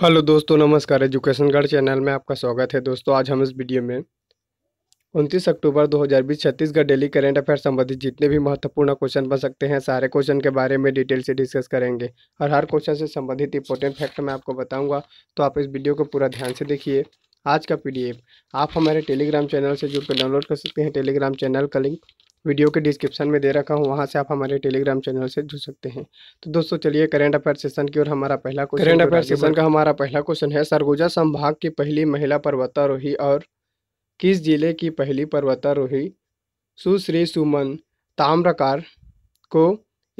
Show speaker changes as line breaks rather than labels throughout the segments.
hello दोस्तों नमस्कार education guard channel में आपका स्वागत है दोस्तों आज हम इस वीडियो में उनतीस अक्टूबर 2020 छत्तीसगढ़ डेली करेंट अफेयर संबंधित जितने भी महत्वपूर्ण क्वेश्चन बन सकते हैं सारे क्वेश्चन के बारे में डिटेल से डिस्कस करेंगे और हर क्वेश्चन से संबंधित इंपॉर्टेंट फैक्ट मैं आपको बताऊँगा तो आप इस वीडियो को पूरा ध्यान से देखिए आज का पी आप हमारे टेलीग्राम चैनल से जुड़कर डाउनलोड कर सकते हैं टेलीग्राम चैनल का लिंक वीडियो के डिस्क्रिप्शन में दे रखा हूँ वहाँ से आप हमारे टेलीग्राम चैनल से जुड़ सकते हैं तो दोस्तों चलिए करेंट अफेयर सेशन की और हमारा पहला क्वेश्चन करेंट अफेयर सेशन का हमारा पहला क्वेश्चन है सरगुजा संभाग की पहली महिला पर्वतारोही और किस जिले की पहली पर्वतारोही सुश्री सुमन ताम्रकार को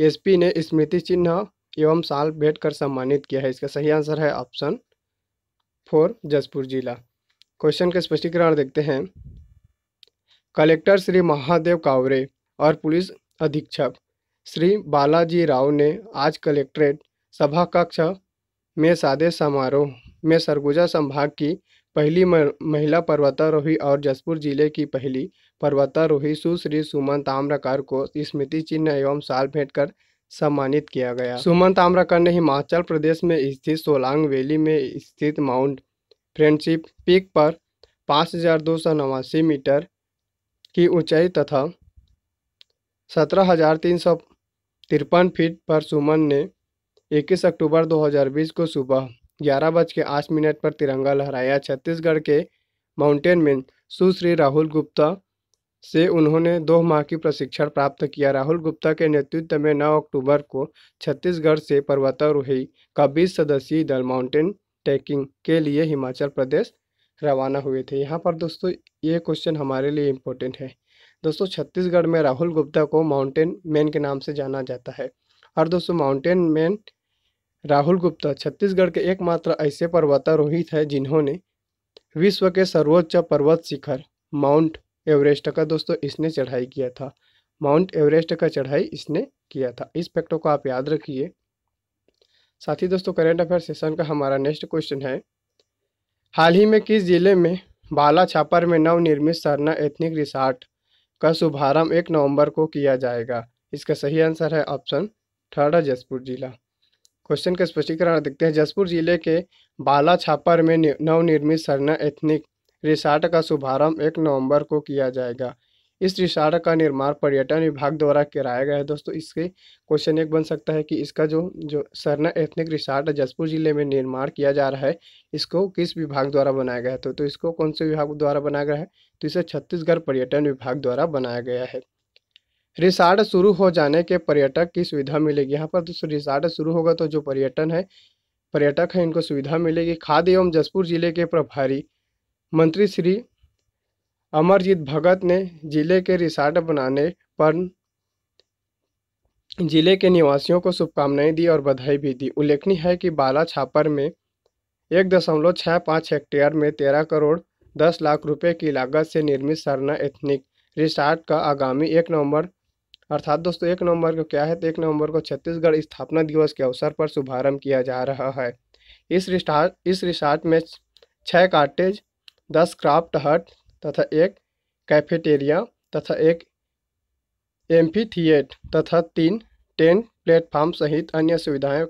एस ने स्मृति चिन्ह एवं साल भेंट कर सम्मानित किया है इसका सही आंसर है ऑप्शन फोर जसपुर जिला क्वेश्चन का स्पष्टीकरण देखते हैं कलेक्टर श्री महादेव कावरे और पुलिस अधीक्षक श्री बालाजी राव ने आज कलेक्ट्रेट सभा कक्ष में सादे समारोह में सरगुजा संभाग की पहली महिला पर्वतारोही और जसपुर जिले की पहली पर्वतारोही सुश्री सुमन ताम्रकार को स्मृति चिन्ह एवं साल भेंट कर सम्मानित किया गया सुमन ताम्रकार ने हिमाचल प्रदेश में स्थित सोलांग वैली में स्थित माउंट फ्रेंडशिप पीक पर पाँच मीटर की ऊंचाई तथा सत्रह हजार तीन सौ तिरपन फीट पर सुमन ने 21 अक्टूबर 2020 को सुबह ग्यारह बज के आठ मिनट पर तिरंगा लहराया छत्तीसगढ़ के माउंटेन में सुश्री राहुल गुप्ता से उन्होंने दो माह की प्रशिक्षण प्राप्त किया राहुल गुप्ता के नेतृत्व में 9 अक्टूबर को छत्तीसगढ़ से पर्वतारोही का 20 सदस्यीय दल माउंटेन ट्रैकिंग के लिए हिमाचल प्रदेश रवाना हुए थे यहाँ पर दोस्तों ये क्वेश्चन हमारे लिए इम्पोर्टेंट है दोस्तों छत्तीसगढ़ में राहुल गुप्ता को माउंटेन मैन के नाम से जाना जाता है और दोस्तों माउंटेन मैन राहुल गुप्ता छत्तीसगढ़ के एकमात्र ऐसे पर्वतारोहित है जिन्होंने विश्व के सर्वोच्च पर्वत शिखर माउंट एवरेस्ट का दोस्तों इसने चढ़ाई किया था माउंट एवरेस्ट का चढ़ाई इसने किया था इस फैक्टों को आप याद रखिए साथ ही दोस्तों करेंट अफेयर सेशन का हमारा नेक्स्ट क्वेश्चन है हाल ही में किस जिले में बाला छापर में नवनिर्मित सरना एथनिक रिसार्ट का शुभारंभ एक नवंबर को किया जाएगा इसका सही आंसर है ऑप्शन थर्ड जसपुर जिला क्वेश्चन का स्पष्टीकरण देखते हैं जसपुर जिले के बाला छापर में नवनिर्मित सरना एथनिक रिसार्ट का शुभारंभ एक नवंबर को किया जाएगा इस रिसार्ट का निर्माण पर्यटन विभाग द्वारा कराया गया है दोस्तों इसके क्वेश्चन एक बन सकता है कि इसका जो जो सरना एथनिक रिसार्ट जसपुर जिले में निर्माण किया जा रहा है इसको किस विभाग द्वारा बनाया गया है तो, तो इसको कौन से विभाग द्वारा बनाया गया है तो इसे छत्तीसगढ़ पर्यटन विभाग द्वारा बनाया गया है रिसार्ट शुरू हो जाने के पर्यटक की सुविधा मिलेगी यहाँ पर दोस्तों रिसार्ट शुरू होगा तो जो पर्यटन है पर्यटक है इनको सुविधा मिलेगी खाद्य एवं जसपुर जिले के प्रभारी मंत्री श्री अमरजीत भगत ने जिले के रिसार्ट बनाने पर जिले के निवासियों को शुभकामनाएं दी और बधाई भी दी उल्लेखनीय है कि बाला छापर में एक दशमलव छः पाँच हेक्टेयर में तेरह करोड़ दस लाख रुपए की लागत से निर्मित सरना एथनिक रिसार्ट का आगामी एक नवंबर अर्थात दोस्तों एक नवंबर को क्या है तो एक नवंबर को छत्तीसगढ़ स्थापना दिवस के अवसर पर शुभारंभ किया जा रहा है इस रिसार्ट इस रिसार्ट में छः काटेज दस क्राफ्ट हट तथा एक कैफेटेरिया तथा एक एम्फी तथा तीन टेन प्लेटफार्म सहित अन्य सुविधाएं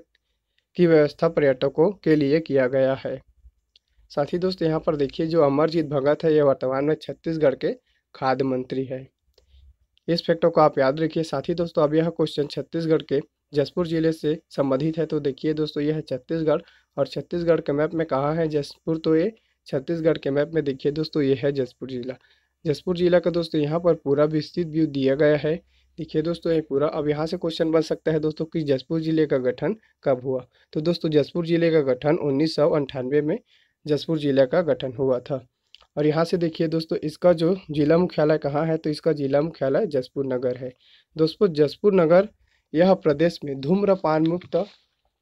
की व्यवस्था पर्यटकों के लिए किया गया है साथ ही दोस्त यहाँ पर देखिए जो अमरजीत भगत है यह वर्तमान में छत्तीसगढ़ के खाद्य मंत्री है इस फैक्टर को आप याद रखिए साथ ही दोस्तों अब यह क्वेश्चन छत्तीसगढ़ के जसपुर ज़िले से संबंधित है तो देखिए दोस्तों यह छत्तीसगढ़ और छत्तीसगढ़ के मैप में कहाँ है जसपुर तो ये छत्तीसगढ़ के मैप में देखिए दोस्तों ये है जसपुर ज़िला जसपुर ज़िला का दोस्तों यहाँ पर पूरा विस्तृत व्यू दिया गया है देखिए दोस्तों ये पूरा अब यहाँ से क्वेश्चन बन सकता है दोस्तों कि जसपुर ज़िले का गठन कब हुआ तो दोस्तों जसपुर ज़िले का गठन उन्नीस में जसपुर ज़िले का गठन हुआ था और यहाँ से देखिए दोस्तों इसका जो जिला मुख्यालय कहाँ है तो इसका जिला मुख्यालय जसपुर नगर है दोस्तों जसपुर नगर यह प्रदेश में धूम्रपान मुक्त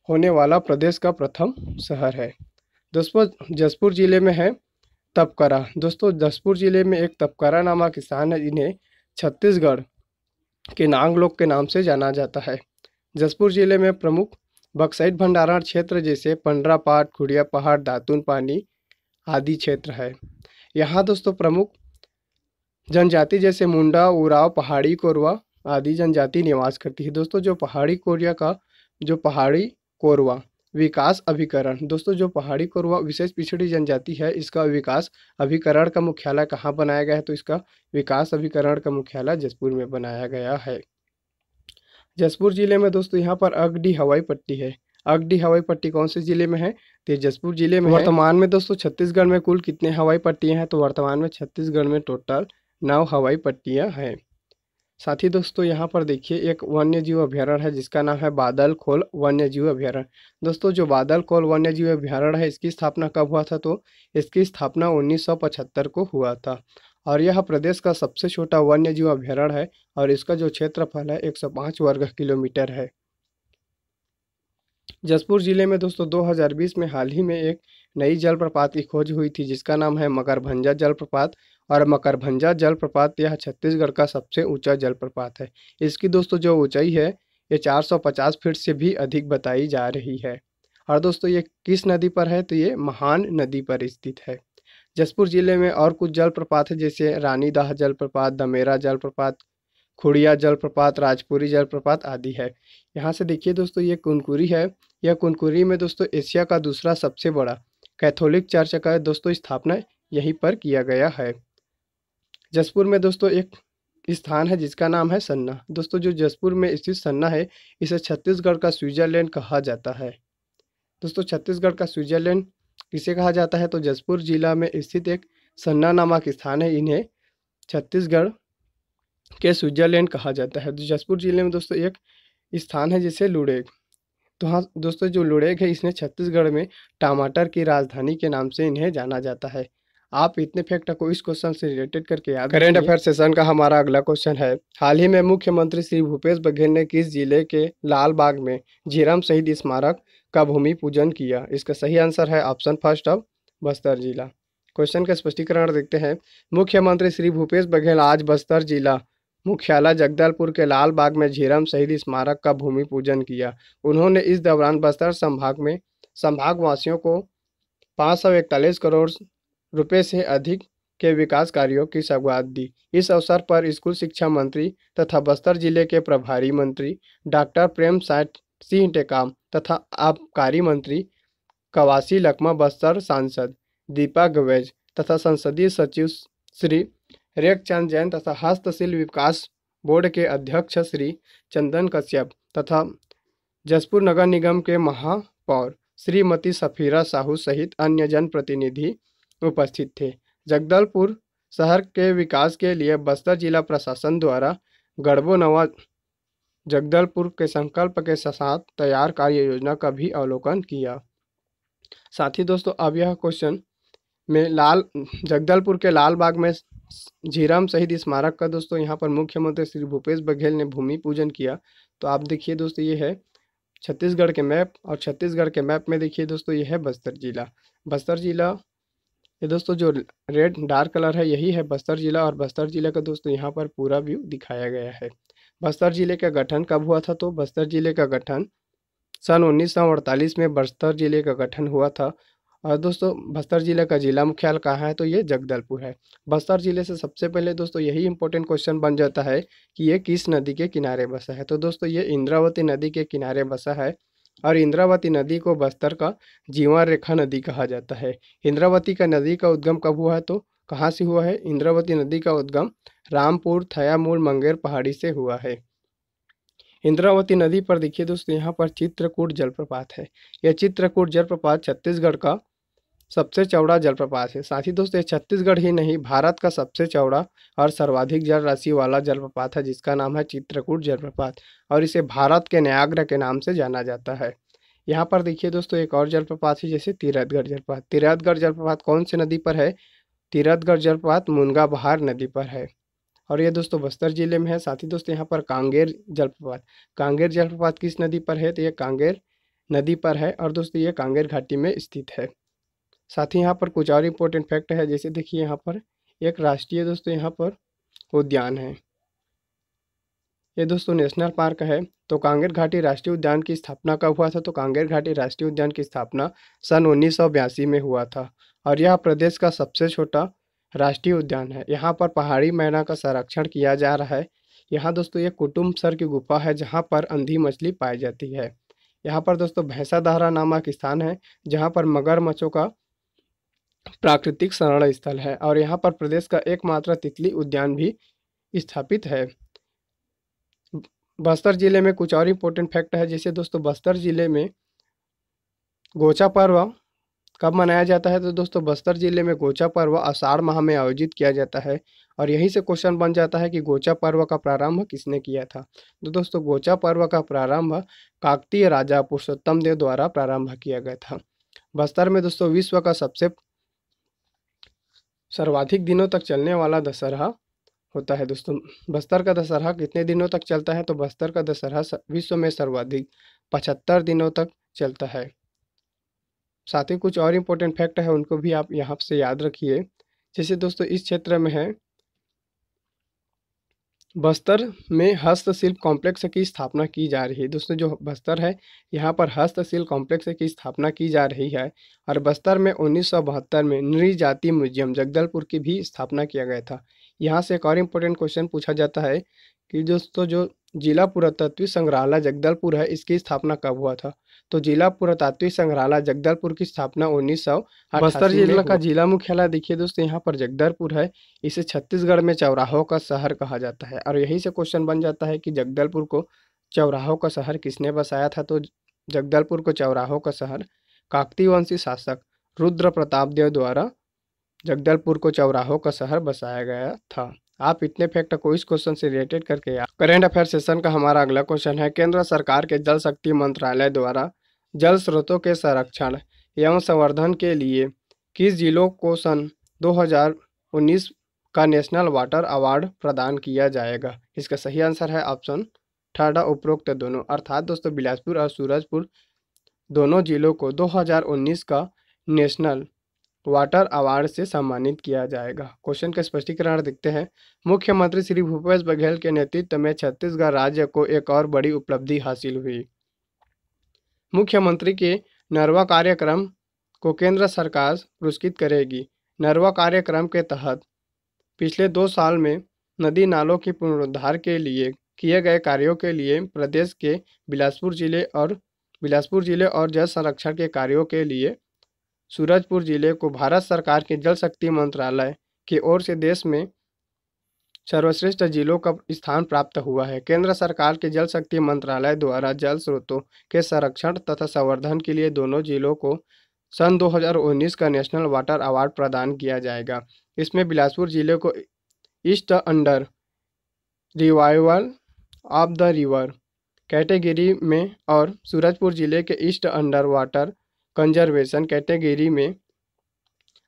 होने वाला प्रदेश का प्रथम शहर है दोस्तों जसपुर ज़िले में है तपकरा दोस्तों जसपुर ज़िले में एक तपकरा नामा किसान है जिन्हें छत्तीसगढ़ के नांगलोक के नाम से जाना जाता है जसपुर ज़िले में प्रमुख बक्साइट भंडारण क्षेत्र जैसे पंडरा पाट खुड़िया पहाड़ दातून पानी आदि क्षेत्र है यहाँ दोस्तों प्रमुख जनजाति जैसे मुंडा उराव पहाड़ी कोरवा आदि जनजाति निवास करती है दोस्तों जो पहाड़ी कोरिया का जो पहाड़ी कोरवा विकास अभिकरण दोस्तों जो पहाड़ी कोरवा विशेष पिछड़ी जनजाति है इसका विकास अभिकरण का मुख्यालय कहाँ बनाया गया है तो इसका विकास अभिकरण का मुख्यालय जसपुर में बनाया गया है जसपुर जिले में दोस्तों यहाँ पर अगडी हवाई पट्टी है अगडी हवाई पट्टी कौन से जिले में है तो जसपुर जिले में वर्तमान में दोस्तों छत्तीसगढ़ में कुल कितने हवाई पट्टियाँ हैं तो वर्तमान में छत्तीसगढ़ में टोटल नौ हवाई पट्टियाँ हैं साथ ही दोस्तों यहाँ पर देखिए एक वन्य जीव अभ्यारण्य है जिसका नाम है बादल खोल वन्य जीव अभ्यारण्य दोस्तों जो बादल खोल वन्य जीव अभ्यारण्य है इसकी स्थापना कब हुआ था तो इसकी स्थापना 1975 को हुआ था और यह प्रदेश का सबसे छोटा वन्य जीव अभ्यारण्य है और इसका जो क्षेत्रफल है एक वर्ग किलोमीटर है जसपुर ज़िले में दोस्तों 2020 में हाल ही में एक नई जलप्रपात की खोज हुई थी जिसका नाम है मकरभंजा जलप्रपात और मकरभंजा जलप्रपात यह छत्तीसगढ़ का सबसे ऊंचा जलप्रपात है इसकी दोस्तों जो ऊंचाई है ये 450 फीट से भी अधिक बताई जा रही है और दोस्तों ये किस नदी पर है तो ये महान नदी पर स्थित है जसपुर ज़िले में और कुछ जलप्रपात है जैसे रानीदाह जलप्रपात दमेरा जलप्रपात खुड़िया जलप्रपात राजपुरी जलप्रपात आदि है यहाँ से देखिए दोस्तों ये कुनकुरी है यह कुनकुरी में दोस्तों एशिया का दूसरा सबसे बड़ा कैथोलिक चर्च का दोस्तों स्थापना यहीं पर किया गया है जसपुर में दोस्तों एक स्थान है जिसका नाम है सन्ना दोस्तों जो जसपुर में स्थित सन्ना है इसे छत्तीसगढ़ का स्विट्जरलैंड कहा जाता है दोस्तों छत्तीसगढ़ का स्विट्जरलैंड किसे कहा जाता है तो जसपुर जिला में स्थित एक सन्ना नामक स्थान है इन्हें छत्तीसगढ़ के स्विट्जरलैंड कहा जाता है तो जसपुर ज़िले में दोस्तों एक स्थान है जिसे लुड़ेग तो हाँ दोस्तों जो लुड़ेग है इसने छत्तीसगढ़ में टमाटर की राजधानी के नाम से इन्हें जाना जाता है आप इतने फैक्ट को इस क्वेश्चन से रिलेटेड करके याद करेंट अफेयर सेशन का हमारा अगला क्वेश्चन है हाल ही में मुख्यमंत्री श्री भूपेश बघेल ने किस जिले के लालबाग में झीरम शहीद स्मारक का भूमि पूजन किया इसका सही आंसर है ऑप्शन फर्स्ट ऑफ बस्तर जिला क्वेश्चन का स्पष्टीकरण देखते हैं मुख्यमंत्री श्री भूपेश बघेल आज बस्तर जिला मुख्यालय जगदलपुर के लाल बाग में झीरम शहीद स्मारक का भूमि पूजन किया उन्होंने इस दौरान बस्तर संभाग में संभागवासियों को पाँच सौ इकतालीस करोड़ रुपए से अधिक के विकास कार्यों की सौगात दी इस अवसर पर स्कूल शिक्षा मंत्री तथा बस्तर जिले के प्रभारी मंत्री डॉक्टर प्रेम साठ सिंह टेकाम तथा आबकारी मंत्री कवासी लकमा बस्तर सांसद दीपा गवेज तथा संसदीय सचिव श्री रेखचंद जैन तथा हस्तशिल्प विकास बोर्ड के अध्यक्ष श्री चंदन कश्यप तथा जसपुर नगर निगम के महापौर श्रीमती सफीरा साहू सहित अन्य जनप्रतिनिधि उपस्थित थे जगदलपुर शहर के विकास के लिए बस्तर जिला प्रशासन द्वारा गढ़बो नवा जगदलपुर के संकल्प के साथ तैयार कार्य योजना का भी अवलोकन किया साथ ही दोस्तों अब यह क्वेश्चन में लाल जगदलपुर के लाल बाग में झीराम शहीद स्मारक का दोस्तों यहाँ पर मुख्यमंत्री श्री भूपेश बघेल ने भूमि पूजन किया तो आप देखिए दोस्तों ये है छत्तीसगढ़ के मैप और छत्तीसगढ़ के मैप में देखिए दोस्तों ये है बस्तर जिला बस्तर जिला ये दोस्तों जो रेड डार्क कलर है यही है बस्तर जिला और बस्तर जिले का दोस्तों यहाँ पर पूरा व्यू दिखाया गया है बस्तर जिले का गठन कब हुआ था तो बस्तर जिले का गठन सन उन्नीस में बस्तर जिले का गठन हुआ था और दोस्तों बस्तर ज़िले का ज़िला मुख्यालय कहाँ है तो ये जगदलपुर है बस्तर ज़िले से सबसे पहले दोस्तों यही इम्पोर्टेंट क्वेश्चन बन जाता है कि ये किस नदी के किनारे बसा है तो दोस्तों ये इंद्रावती नदी के किनारे बसा है और इंद्रावती नदी को बस्तर का जीवा रेखा नदी कहा जाता है इंद्रावती का नदी का उद्गम कब हुआ है तो कहाँ से हुआ है इंद्रावती नदी का उद्गम रामपुर थयामूल मंगेर पहाड़ी से हुआ है इंद्रावती नदी पर देखिए दोस्तों यहाँ पर चित्रकूट जलप्रपात है यह चित्रकूट जलप्रपात छत्तीसगढ़ का सबसे चौड़ा जलप्रपात है साथ ही दोस्तों छत्तीसगढ़ ही नहीं भारत का सबसे चौड़ा और सर्वाधिक जल राशि वाला जलप्रपात है जिसका नाम है चित्रकूट जलप्रपात और इसे भारत के नयाग्र के नाम से जाना जाता है यहाँ पर देखिए दोस्तों एक और जलप्रपात है जैसे तीरथगढ़ जलप्रपात तीरथगढ़ जलप्रपात कौन से नदी पर है तीरथगढ़ जलप्रपात मुनगा बहार नदी पर है और ये दोस्तों बस्तर जिले में है साथ ही दोस्तों यहाँ पर कांगेर जलप्रपात कांगेर जलप्रपात किस नदी पर है तो ये कांगेर नदी पर है और दोस्तों ये कांगेर घाटी में स्थित है साथ ही यहाँ पर कुछ और इम्पोर्टेंट फैक्ट है जैसे देखिए यहाँ पर एक राष्ट्रीय दोस्तों यहाँ पर उद्यान है ये दोस्तों नेशनल पार्क है तो कांगेर घाटी राष्ट्रीय उद्यान की स्थापना कब हुआ था तो कांगेर घाटी राष्ट्रीय उद्यान की स्थापना सन उन्नीस में हुआ था और यह प्रदेश का सबसे छोटा राष्ट्रीय उद्यान है यहाँ पर पहाड़ी मैना का संरक्षण किया जा रहा है यहाँ दोस्तों ये कुटुम्ब सर की गुफा है जहाँ पर अंधी मछली पाई जाती है यहाँ पर दोस्तों भैंसाधारा नामक स्थान है जहाँ पर मगरमच्छों का प्राकृतिक संरण स्थल है और यहाँ पर प्रदेश का एकमात्र तितली उद्यान भी स्थापित है बस्तर ज़िले में कुछ और इम्पोर्टेंट फैक्ट है जैसे दोस्तों बस्तर ज़िले में गोचा पर्व कब मनाया जाता है तो दोस्तों बस्तर ज़िले में गोचा पर्व आषाढ़ माह में आयोजित किया जाता है और यहीं से क्वेश्चन बन जाता है कि गोचा पर्व का प्रारंभ किसने किया था तो दोस्तों गोचा पर्व का प्रारंभ काकतीय राजा पुरुषोत्तम देव द्वारा प्रारंभ किया गया था बस्तर में दोस्तों विश्व का सबसे सर्वाधिक दिनों तक चलने वाला दशहरा होता है दोस्तों बस्तर का दशहरा कितने दिनों तक चलता है तो बस्तर का दशहरा विश्व में सर्वाधिक पचहत्तर दिनों तक चलता है साथ ही कुछ और इम्पोर्टेंट फैक्ट है उनको भी आप यहाँ से याद रखिए जैसे दोस्तों इस क्षेत्र में है बस्तर में हस्तशिल्प कॉम्प्लेक्स की स्थापना की जा रही है दोस्तों जो बस्तर है यहाँ पर हस्तशिल्प कॉम्प्लेक्स की स्थापना की जा रही है और बस्तर में उन्नीस में नृजाति म्यूजियम जगदलपुर की भी स्थापना किया गया था यहाँ से एक और इम्पोर्टेंट क्वेश्चन पूछा जाता है कि दोस्तों जो जिला पुरातत्वी संग्रहालय जगदलपुर है इसकी स्थापना कब हुआ था तो जिला पुरातात्विक संग्रहालय जगदलपुर की स्थापना उन्नीस सौ बस्तर जिला का जिला मुख्यालय देखिए दोस्तों यहाँ पर जगदलपुर है इसे छत्तीसगढ़ में चौराहों का शहर कहा जाता है और यही से क्वेश्चन बन जाता है कि जगदलपुर को चौराहों का शहर किसने बसाया था तो जगदलपुर को चौराहों का शहर काकती वंशी शासक रुद्र प्रताप देव द्वारा जगदलपुर को चौराहों का शहर बसाया गया था आप इतने फैक्ट को इस क्वेश्चन से रिलेटेड करके करेंट अफेयर सेशन का हमारा अगला क्वेश्चन है केंद्र सरकार के जल शक्ति मंत्रालय द्वारा जल स्रोतों के संरक्षण एवं संवर्धन के लिए किस जिलों को सन 2019 का नेशनल वाटर अवार्ड प्रदान किया जाएगा इसका सही आंसर है ऑप्शन ठाडा उपरोक्त दोनों अर्थात दोस्तों बिलासपुर और सूरजपुर दोनों जिलों को 2019 का नेशनल वाटर अवार्ड से सम्मानित किया जाएगा क्वेश्चन का स्पष्टीकरण देखते हैं मुख्यमंत्री श्री भूपेश बघेल के नेतृत्व में छत्तीसगढ़ राज्य को एक और बड़ी उपलब्धि हासिल हुई मुख्यमंत्री के नरवा कार्यक्रम को केंद्र सरकार पुरस्कृत करेगी नरवा कार्यक्रम के तहत पिछले दो साल में नदी नालों के पुनरुद्धार के लिए किए गए कार्यों के लिए प्रदेश के बिलासपुर जिले और बिलासपुर जिले और जल संरक्षण के कार्यों के लिए सूरजपुर जिले को भारत सरकार के जल शक्ति मंत्रालय की ओर से देश में सर्वश्रेष्ठ जिलों का स्थान प्राप्त हुआ है केंद्र सरकार के जल शक्ति मंत्रालय द्वारा जल स्रोतों के संरक्षण तथा संवर्धन के लिए दोनों जिलों को सन 2019 का नेशनल वाटर अवार्ड प्रदान किया जाएगा इसमें बिलासपुर जिले को east under revival of the river category में और सूरजपुर जिले के east under water conservation category में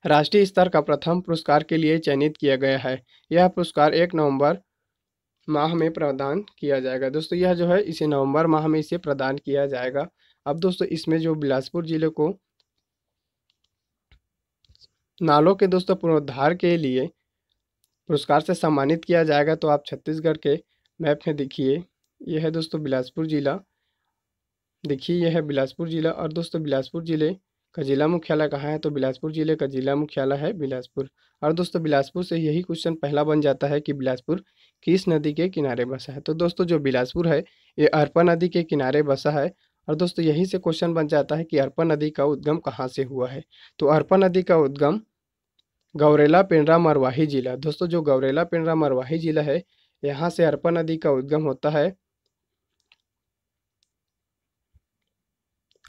राष्ट्रीय स्तर का प्रथम पुरस्कार के लिए चयनित किया गया है यह पुरस्कार एक नवंबर माह में प्रदान किया जाएगा दोस्तों यह जो है इसे नवंबर माह में इसे प्रदान किया जाएगा अब दोस्तों इसमें जो बिलासपुर जिले को नालों के दोस्तों पुनरुद्धार के लिए पुरस्कार से सम्मानित किया जाएगा तो आप छत्तीसगढ़ के मैप में देखिए यह है दोस्तों बिलासपुर जिला देखिए यह है बिलासपुर ज़िला और दोस्तों बिलासपुर ज़िले का जिला मुख्यालय कहाँ है तो बिलासपुर ज़िले का जिला मुख्यालय है बिलासपुर और दोस्तों बिलासपुर से यही क्वेश्चन पहला बन जाता है कि बिलासपुर किस नदी के किनारे बसा है तो दोस्तों जो बिलासपुर है ये अर्पा नदी के किनारे बसा है और दोस्तों यही से क्वेश्चन बन जाता है कि अर्पा नदी का उद्गम कहाँ से हुआ है तो अरपा नदी का उद्गम गौरेला पेंड्रा मरवाही जिला दोस्तों जो गौरेला पेंड्रा मरवाही जिला है यहाँ से अरपा नदी का उद्गम होता है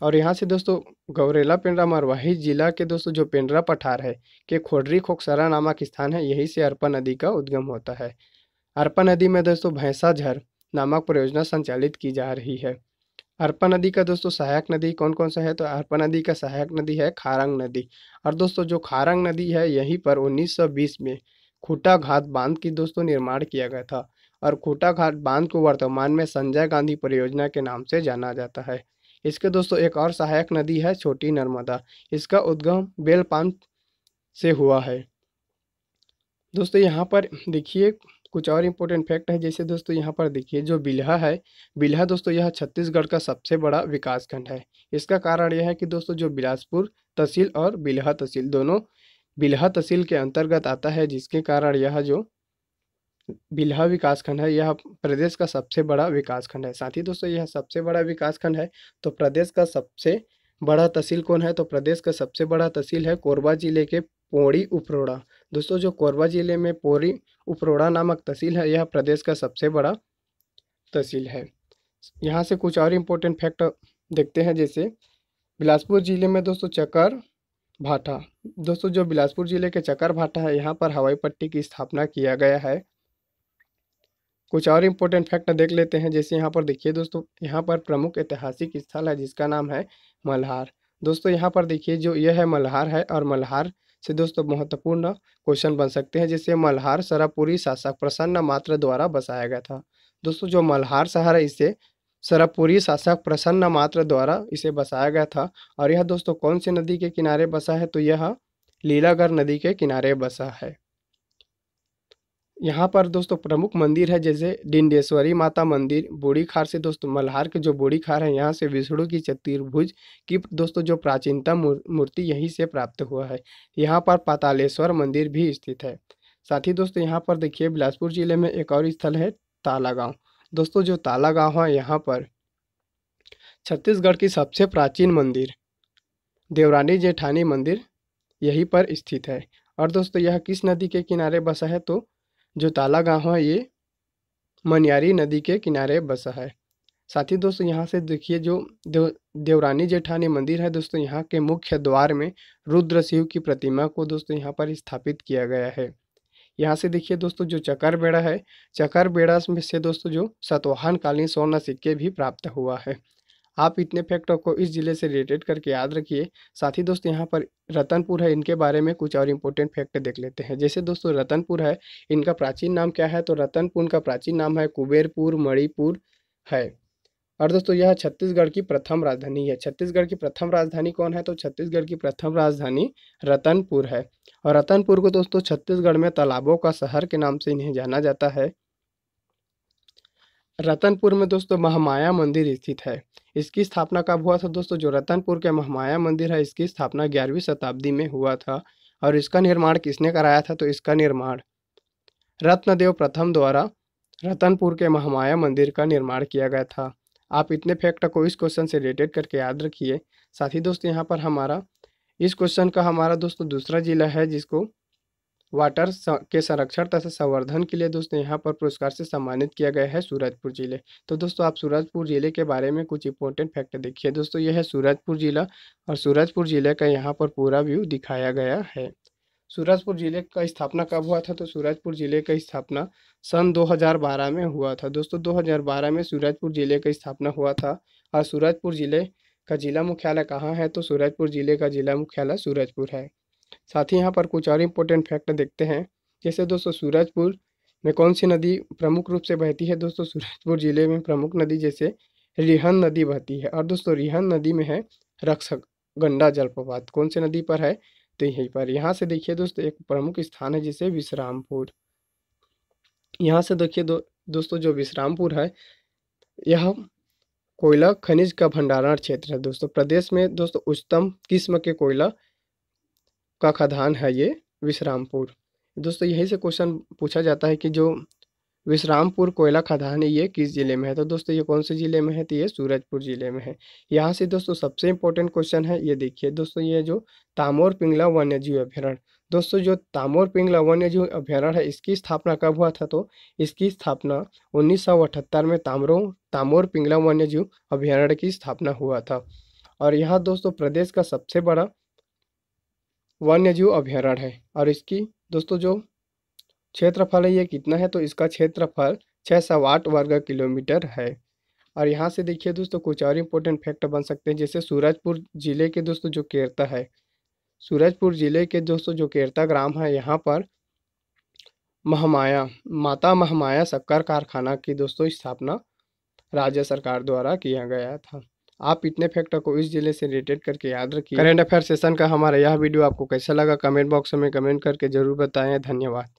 और यहाँ से दोस्तों गौरेला पेंड्रा मरवाही जिला के दोस्तों जो पेंड्रा पठार है के खोडरी खोकसरा नामक स्थान है यही से अर्पा नदी का उद्गम होता है अर्पा नदी में दोस्तों भैंसा झर नामक परियोजना संचालित की जा रही है अर्पा नदी का दोस्तों सहायक नदी कौन कौन सा है तो अर्पा नदी का सहायक नदी है खारंग नदी और दोस्तों जो खारंग नदी है यहीं पर 1920 में खूटा घाट बांध की दोस्तों निर्माण किया गया था और खूटा घाट बांध को वर्तमान में संजय गांधी परियोजना के नाम से जाना जाता है इसके दोस्तों एक और सहायक नदी है छोटी नर्मदा इसका उद्गम बेलपान से हुआ है दोस्तों यहाँ पर देखिए कुछ और इम्पोर्टेंट फैक्ट है जैसे दोस्तों यहाँ पर देखिए जो बिल्हा है बिल्हा दोस्तों यह छत्तीसगढ़ का सबसे बड़ा विकासखंड है इसका कारण यह है कि दोस्तों जो बिलासपुर तहसील और बिल्हा तहसील दोनों बिल्हा तहसील के अंतर्गत आता है जिसके कारण यह जो बिल्हा विकास खंड है यह प्रदेश का सबसे बड़ा विकास खंड है साथ ही दोस्तों यह सबसे बड़ा विकास खंड है तो प्रदेश का सबसे बड़ा तहसील कौन है तो प्रदेश का सबसे बड़ा तहसील है कोरबा जिले के पोड़ी उपरोड़ा दोस्तों जो कोरबा जिले में पोड़ी उपरोड़ा नामक तहसील है यह प्रदेश का सबसे बड़ा तहसील है यहाँ से कुछ और इम्पोर्टेंट फैक्ट देखते हैं जैसे बिलासपुर जिले में दोस्तों चकर भाटा दोस्तों जो बिलासपुर जिले के चक्कर भाटा है यहाँ पर हवाई पट्टी की स्थापना किया गया है कुछ और इम्पोर्टेंट फैक्ट देख लेते हैं जैसे यहाँ पर देखिए दोस्तों यहाँ पर प्रमुख ऐतिहासिक स्थल है जिसका नाम है मल्हार दोस्तों यहाँ पर देखिए जो यह है मल्हार है और मल्हार से दोस्तों महत्वपूर्ण क्वेश्चन बन सकते हैं जैसे मल्हार सरापुरी शासक प्रसन्न मात्र द्वारा बसाया गया था दोस्तों जो मल्हार शहर है इसे सरापुरी शासक प्रसन्न मात्र द्वारा इसे बसाया गया था और यह दोस्तों कौन सी नदी के किनारे बसा है तो यह लीलागढ़ नदी के किनारे बसा है यहाँ पर दोस्तों प्रमुख मंदिर है जैसे डिंडेश्वरी माता मंदिर बूढ़ी खार से दोस्तों मल्हार के जो बूढ़ी खार है यहाँ से विष्णु की चतुर्भुज की दोस्तों जो प्राचीनतम मूर्ति यहीं से प्राप्त हुआ है यहाँ पर पातालेश्वर मंदिर भी स्थित है साथ ही दोस्तों यहाँ पर देखिए बिलासपुर जिले में एक और स्थल है ताला गाँव दोस्तों जो ताला गाँव है यहाँ पर छत्तीसगढ़ की सबसे प्राचीन मंदिर देवरानी जेठानी मंदिर यहीं पर स्थित है और दोस्तों यह किस नदी के किनारे बसा है तो जो ताला गाँव है ये मनियारी नदी के किनारे बसा है साथ ही दोस्तों यहाँ से देखिए जो देव देवरानी जेठानी मंदिर है दोस्तों यहाँ के मुख्य द्वार में रुद्र शिव की प्रतिमा को दोस्तों यहाँ पर स्थापित किया गया है यहाँ से देखिए दोस्तों जो चकर बेड़ा है चकर बेड़ा में से दोस्तों जो सतवाहन कालीन सोना सिक्के भी प्राप्त हुआ है आप इतने फैक्टों को इस ज़िले से रिलेटेड करके याद रखिए साथ ही दोस्तों यहाँ पर रतनपुर है इनके बारे में कुछ और इम्पोर्टेंट फैक्ट देख लेते हैं जैसे दोस्तों रतनपुर है इनका प्राचीन नाम क्या है तो रतनपुर का प्राचीन नाम है कुबेरपुर मणिपुर है और दोस्तों यह छत्तीसगढ़ की प्रथम राजधानी है छत्तीसगढ़ की प्रथम राजधानी कौन है तो छत्तीसगढ़ की प्रथम राजधानी रतनपुर है और रतनपुर को दोस्तों छत्तीसगढ़ में तालाबों का शहर के नाम से इन्हें जाना जाता है रतनपुर में दोस्तों महामाया मंदिर स्थित है इसकी स्थापना कब हुआ था दोस्तों जो रतनपुर के महामाया मंदिर है इसकी स्थापना ग्यारहवीं शताब्दी में हुआ था और इसका निर्माण किसने कराया था तो इसका निर्माण रत्नदेव प्रथम द्वारा रतनपुर के महामाया मंदिर का निर्माण किया गया था आप इतने फैक्ट को इस क्वेश्चन से रिलेटेड करके याद रखिए साथ ही दोस्तों यहाँ पर हमारा इस क्वेश्चन का हमारा दोस्तों दूसरा जिला है जिसको वाटर के संरक्षण तथा संवर्धन के लिए दोस्तों यहाँ पर पुरस्कार से सम्मानित किया गया है सूरजपुर जिले तो दोस्तों आप सूरजपुर जिले के बारे में कुछ इंपॉर्टेंट फैक्ट देखिए दोस्तों यह है सूरजपुर जिला और सूरजपुर जिले का यहाँ पर पूरा व्यू दिखाया गया है सूरजपुर जिले का स्थापना कब हुआ था तो सूरजपुर जिले का स्थापना सन 2012 में हुआ था दोस्तों 2012 में सूरजपुर जिले का स्थापना हुआ था और सूरजपुर जिले का जिला मुख्यालय कहाँ है तो सूरजपुर जिले का जिला मुख्यालय सूरजपुर है साथ ही यहाँ पर कुछ और इम्पोर्टेंट फैक्ट देखते हैं जैसे दोस्तों सूरजपुर में कौन सी नदी प्रमुख रूप से बहती है दोस्तों सूरजपुर ज़िले में प्रमुख नदी जैसे रिहन नदी बहती है और दोस्तों रिहन नदी में है रक्सक गंडा जलप्रपात कौन से नदी पर है तो यहीं पर यहाँ से देखिए दोस्तों एक प्रमुख स्थान है जिसे विश्रामपुर यहाँ से देखिए दो दोस्तों जो विश्रामपुर है यह कोयला खनिज का भंडारण क्षेत्र है दोस्तों प्रदेश में दोस्तों उच्चतम किस्म के कोयला का खदान है ये विश्रामपुर दोस्तों यहीं से क्वेश्चन पूछा जाता है कि जो विश्रामपुर कोयला खदान है ये किस ज़िले में है तो दोस्तों ये कौन से ज़िले में है तो ये सूरजपुर ज़िले में है यहाँ से दोस्तों सबसे इम्पोर्टेंट क्वेश्चन है ये देखिए दोस्तों ये जो तामोर पिंगला वन्य जीव अभ्यारण्य दोस्तों जो तामोर पिंगला वन्य जीव अभ्यारण्य है इसकी स्थापना कब हुआ था तो इसकी स्थापना उन्नीस में तामरो तामोर पिंगला वन्य जीव अभ्यारण्य की स्थापना हुआ था और यहाँ दोस्तों प्रदेश का सबसे बड़ा वन्य जीव अभ्यारण्य है और इसकी दोस्तों जो क्षेत्रफल है ये कितना है तो इसका क्षेत्रफल छः सौ आठ वर्ग किलोमीटर है और यहाँ से देखिए दोस्तों कुछ और इम्पोर्टेंट फैक्ट बन सकते हैं जैसे सूरजपुर ज़िले के दोस्तों जो केरता है सूरजपुर ज़िले के दोस्तों जो केरता ग्राम है यहाँ पर महमाया माता महमाया शक्कर कारखाना की दोस्तों स्थापना राज्य सरकार द्वारा किया गया था आप इतने फैक्टर को इस जिले से रिलेटेड करके याद रखिए करेंट अफेयर सेशन का हमारा यह वीडियो आपको कैसा लगा कमेंट बॉक्स में कमेंट करके जरूर बताएं धन्यवाद